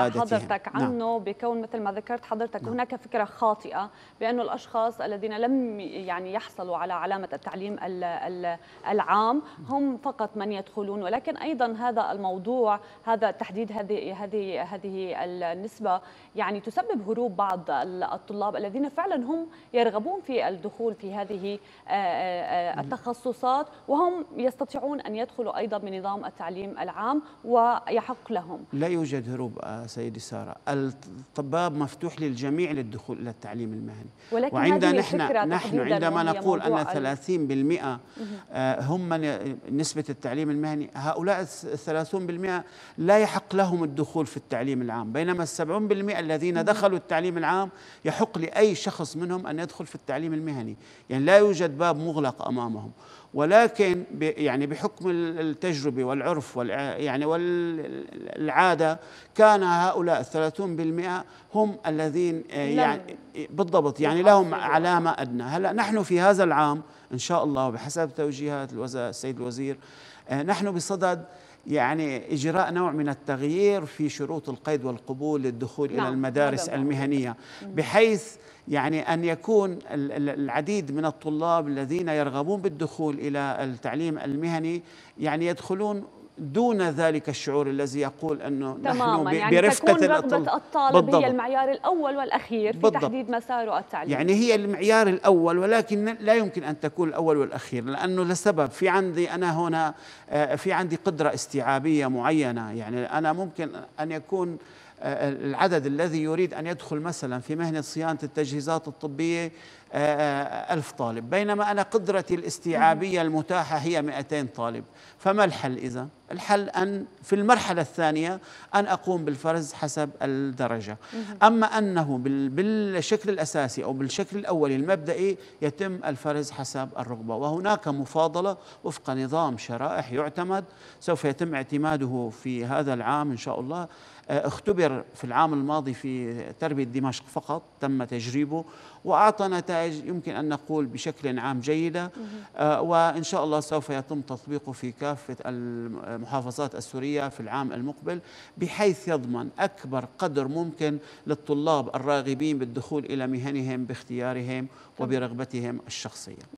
حضرتك نعم. عنه نعم. بكون مثل ما ذكرت حضرتك نعم. هناك فكرة خاطئة بانه الأشخاص الذين لم يعني يحصلوا على علامة التعليم العام نعم. هم فقط من يدخلون ولكن أيضا هذا الموضوع هذا تحديد هذه هذه هذه النسبة يعني تسبب هروب بعض الطلاب الذين فعلا هم يرغبون في الدخول في هذه آه، آه، آه، نعم. التخصصات وهم يستطيعون أن يدخلوا أيضا من نظام التعليم العام ويحق لهم لا يوجد هروب سيدي سارة الطباب مفتوح للجميع للدخول إلى التعليم المهني ولكن وعندنا نحن, نحن عندما نقول أن 30% آه، هم من نسبة التعليم المهني هؤلاء 30% لا يحق لهم الدخول في التعليم العام بينما 70% الذين دخلوا التعليم العام يحق لأي شخص منهم أن يدخل في التعليم المهني يعني لا يوجد باب مغلق أمامهم ولكن يعني بحكم التجربة والعرف يعني والعادة كان هؤلاء الثلاثون بالمئة هم الذين آه، يعني بالضبط يعني لهم علامة أدنى هلأ نحن في هذا العام إن شاء الله بحسب توجيهات الوزير السيد الوزير آه، نحن بصدد يعني إجراء نوع من التغيير في شروط القيد والقبول للدخول نعم. إلى المدارس نعم. المهنية بحيث يعني أن يكون العديد من الطلاب الذين يرغبون بالدخول إلى التعليم المهني يعني يدخلون دون ذلك الشعور الذي يقول انه تماما نحن يعني برفقه تكون رغبه الطالب, بالضبط. هي المعيار الاول والاخير في بالضبط. تحديد مساره التعليمي يعني هي المعيار الاول ولكن لا يمكن ان تكون الاول والاخير لانه لسبب في عندي انا هنا آه، في عندي قدره استيعابيه معينه يعني انا ممكن ان يكون العدد الذي يريد أن يدخل مثلا في مهنة صيانة التجهيزات الطبية آه، آه، ألف طالب بينما أنا قدرتي الاستيعابية المتاحة هي 200 طالب فما الحل إذا؟ الحل أن في المرحلة الثانية أن أقوم بالفرز حسب الدرجة أما أنه بالشكل الأساسي أو بالشكل الأولي المبدئي يتم الفرز حسب الرغبة وهناك مفاضلة وفق نظام شرائح يعتمد سوف يتم اعتماده في هذا العام إن شاء الله آه، اختبر تفكير في العام الماضي في تربية دمشق فقط تم تجريبه وأعطى نتائج يمكن أن نقول بشكل عام جيدة آه، وإن شاء الله سوف يتم تطبيقه في كافة المحافظات السورية في العام المقبل بحيث يضمن أكبر قدر ممكن للطلاب الراغبين بالدخول إلى مهنهم باختيارهم وبرغبتهم الشخصية